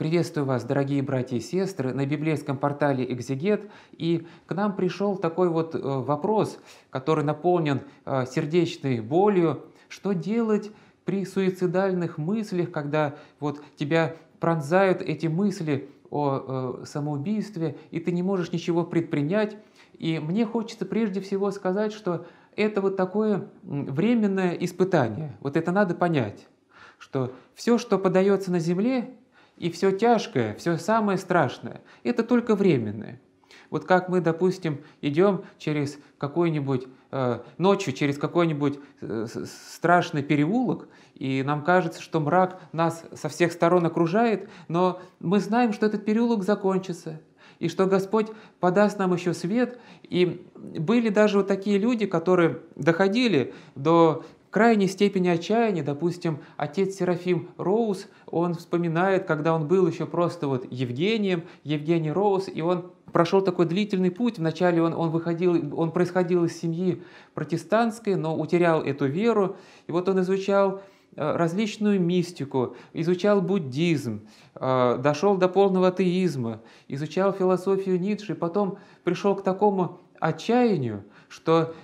Приветствую вас, дорогие братья и сестры, на библейском портале «Экзегет». И к нам пришел такой вот э, вопрос, который наполнен э, сердечной болью. Что делать при суицидальных мыслях, когда вот тебя пронзают эти мысли о э, самоубийстве, и ты не можешь ничего предпринять? И мне хочется прежде всего сказать, что это вот такое временное испытание. Вот это надо понять, что все, что подается на земле, и все тяжкое, все самое страшное – это только временное. Вот как мы, допустим, идем через какой-нибудь э, ночью через какой-нибудь э, страшный переулок, и нам кажется, что мрак нас со всех сторон окружает, но мы знаем, что этот переулок закончится, и что Господь подаст нам еще свет. И были даже вот такие люди, которые доходили до крайней степени отчаяния, допустим, отец Серафим Роуз, он вспоминает, когда он был еще просто вот Евгением, Евгений Роуз, и он прошел такой длительный путь. Вначале он, он, выходил, он происходил из семьи протестантской, но утерял эту веру. И вот он изучал э, различную мистику, изучал буддизм, э, дошел до полного атеизма, изучал философию Ницше, и потом пришел к такому отчаянию, что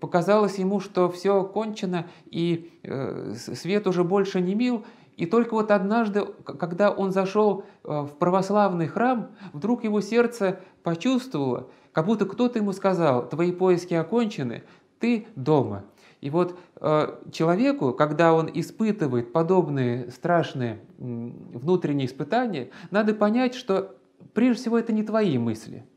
показалось ему, что все кончено, и э, свет уже больше не мил, и только вот однажды, когда он зашел э, в православный храм, вдруг его сердце почувствовало, как будто кто-то ему сказал, твои поиски окончены, ты дома. И вот э, человеку, когда он испытывает подобные страшные внутренние испытания, надо понять, что прежде всего это не твои мысли –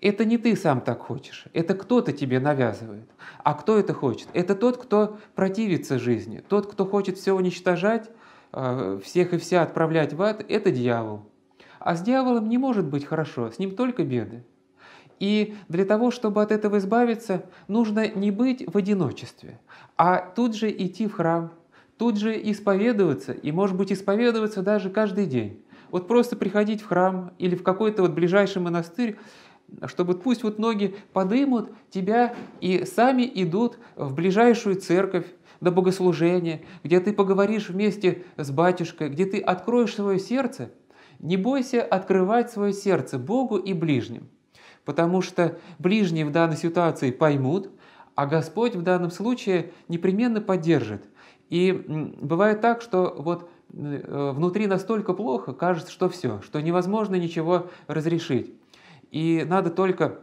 это не ты сам так хочешь, это кто-то тебе навязывает. А кто это хочет? Это тот, кто противится жизни, тот, кто хочет все уничтожать, э, всех и вся отправлять в ад, это дьявол. А с дьяволом не может быть хорошо, с ним только беды. И для того, чтобы от этого избавиться, нужно не быть в одиночестве, а тут же идти в храм, тут же исповедоваться, и, может быть, исповедоваться даже каждый день. Вот просто приходить в храм или в какой-то вот ближайший монастырь чтобы пусть вот ноги подымут тебя и сами идут в ближайшую церковь, до богослужения, где ты поговоришь вместе с батюшкой, где ты откроешь свое сердце. Не бойся открывать свое сердце Богу и ближним, потому что ближние в данной ситуации поймут, а Господь в данном случае непременно поддержит. И бывает так, что вот э, внутри настолько плохо, кажется, что все, что невозможно ничего разрешить. И надо только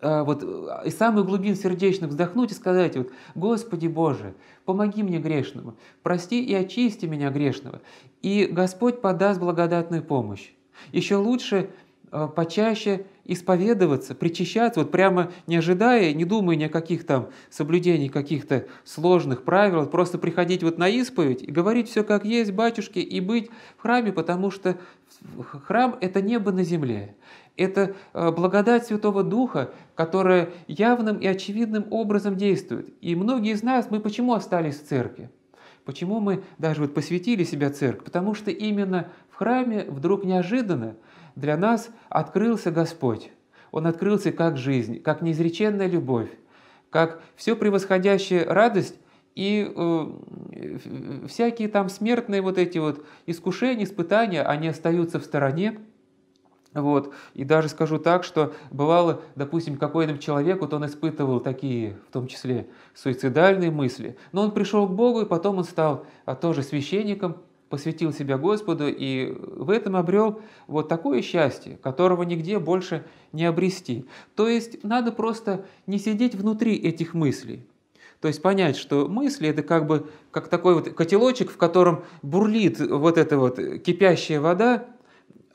э, вот, э, из самых глубин сердечных вздохнуть и сказать, вот, «Господи Боже, помоги мне грешному, прости и очисти меня грешного». И Господь подаст благодатную помощь. Еще лучше Э, почаще исповедоваться, причащаться, вот прямо не ожидая, не думая ни о каких там соблюдений, каких-то сложных правил, просто приходить вот на исповедь и говорить все как есть, батюшки, и быть в храме, потому что храм – это небо на земле. Это э, благодать Святого Духа, которая явным и очевидным образом действует. И многие из нас, мы почему остались в церкви? Почему мы даже вот посвятили себя церкви? Потому что именно в храме вдруг неожиданно – для нас открылся Господь. Он открылся как жизнь, как неизреченная любовь, как все превосходящая радость и э, всякие там смертные вот эти вот искушения, испытания, они остаются в стороне. Вот. И даже скажу так, что бывало, допустим, какой-нибудь человек, вот он испытывал такие, в том числе, суицидальные мысли, но он пришел к Богу, и потом он стал а, тоже священником, посвятил себя Господу и в этом обрел вот такое счастье, которого нигде больше не обрести. То есть надо просто не сидеть внутри этих мыслей. То есть понять, что мысли это как бы как такой вот котелочек, в котором бурлит вот эта вот кипящая вода,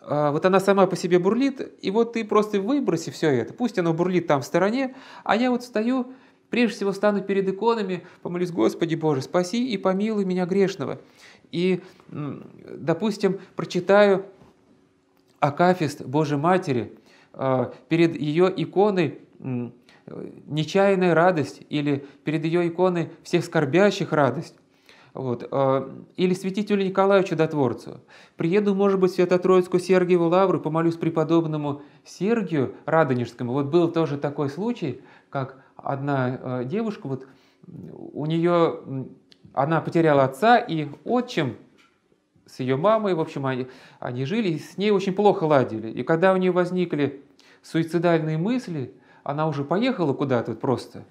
а вот она сама по себе бурлит, и вот ты просто выброси все это, пусть оно бурлит там в стороне, а я вот стою, прежде всего стану перед иконами, помолюсь, Господи Боже, спаси и помилуй меня грешного и, допустим, прочитаю Акафист Божьей Матери а, перед ее иконой нечаянная радость или перед ее иконой всех скорбящих радость, вот. А, или святителю Николаю Чудотворцу. Приеду, может быть, в Свято-Троицкую Сергиеву Лавру, помолюсь преподобному Сергию Радонежскому. Вот был тоже такой случай, как одна а, девушка, вот у нее она потеряла отца и отчим с ее мамой, в общем, они, они жили, и с ней очень плохо ладили. И когда у нее возникли суицидальные мысли, она уже поехала куда-то просто.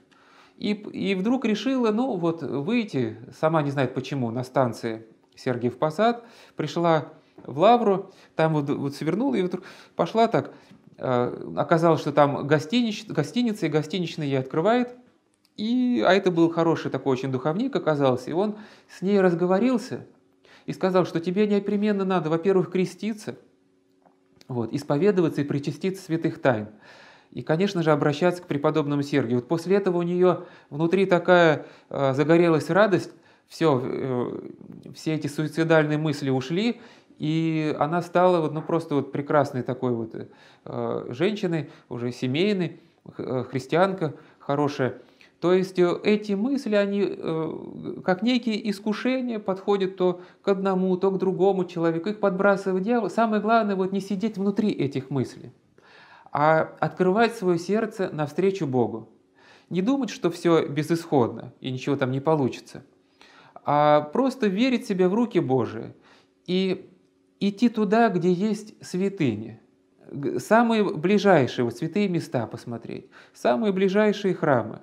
И, и вдруг решила, ну вот, выйти, сама не знает почему, на станции Сергиев Посад, пришла в Лавру, там вот, вот свернула и вдруг пошла так. Э, оказалось, что там гостинич, гостиница, и гостиничный ей открывает – и, а это был хороший такой очень духовник оказался, и он с ней разговорился и сказал, что тебе непременно надо, во-первых, креститься, вот, исповедоваться и причаститься святых тайн. И, конечно же, обращаться к преподобному Сергию. Вот после этого у нее внутри такая э, загорелась радость, все, э, все эти суицидальные мысли ушли, и она стала вот, ну, просто вот прекрасной такой вот э, женщиной, уже семейной, э, христианка хорошая. То есть э, эти мысли, они э, как некие искушения подходят то к одному, то к другому человеку, их подбрасывать дьявол. Самое главное вот не сидеть внутри этих мыслей, а открывать свое сердце навстречу Богу. Не думать, что все безысходно и ничего там не получится, а просто верить себе в руки Божии и идти туда, где есть святыни – самые ближайшие, вот святые места посмотреть, самые ближайшие храмы.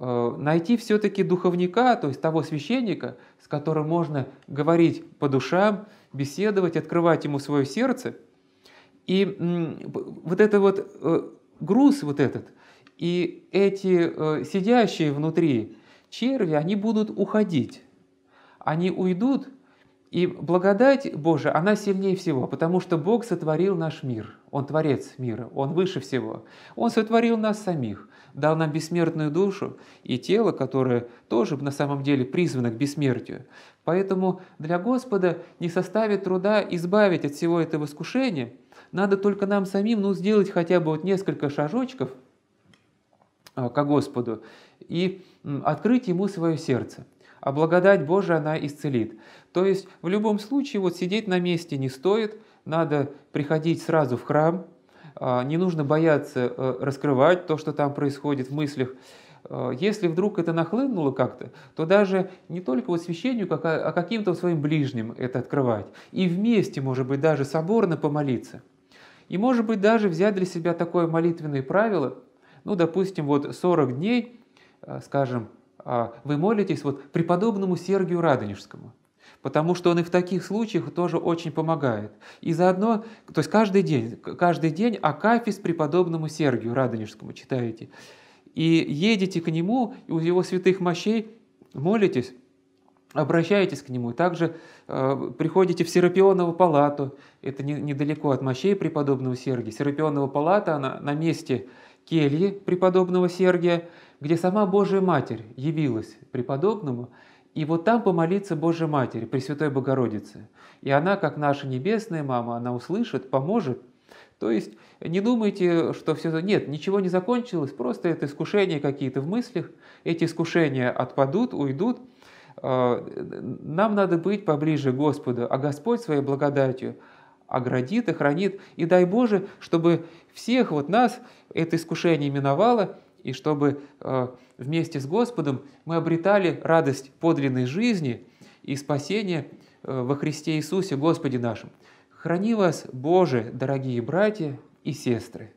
Э, найти все-таки духовника, то есть того священника, с которым можно говорить по душам, беседовать, открывать ему свое сердце. И вот это вот э, груз вот этот, и эти э, сидящие внутри черви, они будут уходить. Они уйдут, и благодать Божия, она сильнее всего, потому что Бог сотворил наш мир. Он творец мира, Он выше всего. Он сотворил нас самих дал нам бессмертную душу и тело, которое тоже на самом деле призвано к бессмертию. Поэтому для Господа не составит труда избавить от всего этого искушения. Надо только нам самим ну, сделать хотя бы вот несколько шажочков а, к Господу и открыть Ему свое сердце а благодать Божия она исцелит. То есть в любом случае вот сидеть на месте не стоит, надо приходить сразу в храм, а, не нужно бояться э, раскрывать то, что там происходит в мыслях. А, если вдруг это нахлынуло как-то, то даже не только вот священнику, а, а каким-то своим ближним это открывать. И вместе, может быть, даже соборно помолиться. И, может быть, даже взять для себя такое молитвенное правило, ну, допустим, вот 40 дней, э, скажем, вы молитесь вот преподобному Сергию Радонежскому – потому что он и в таких случаях тоже очень помогает. И заодно, то есть каждый день, каждый день Акафис преподобному Сергию Радонежскому читаете. И едете к нему, и у его святых мощей молитесь, обращаетесь к нему. Также э, приходите в Серапионову палату, это не, недалеко от мощей преподобного Сергия. Серапионова палата, она на месте кельи преподобного Сергия, где сама Божья Матерь явилась преподобному, и вот там помолиться Божьей Матери, Пресвятой Богородице. И она, как наша небесная мама, она услышит, поможет. То есть не думайте, что все... Нет, ничего не закончилось, просто это искушения какие-то в мыслях. Эти искушения отпадут, уйдут. А, нам надо быть поближе к Господу, а Господь своей благодатью оградит и хранит. И дай Боже, чтобы всех вот нас это искушение миновало, и чтобы э, вместе с Господом мы обретали радость подлинной жизни и спасение э, во Христе Иисусе Господе нашим. Храни вас, Боже, дорогие братья и сестры!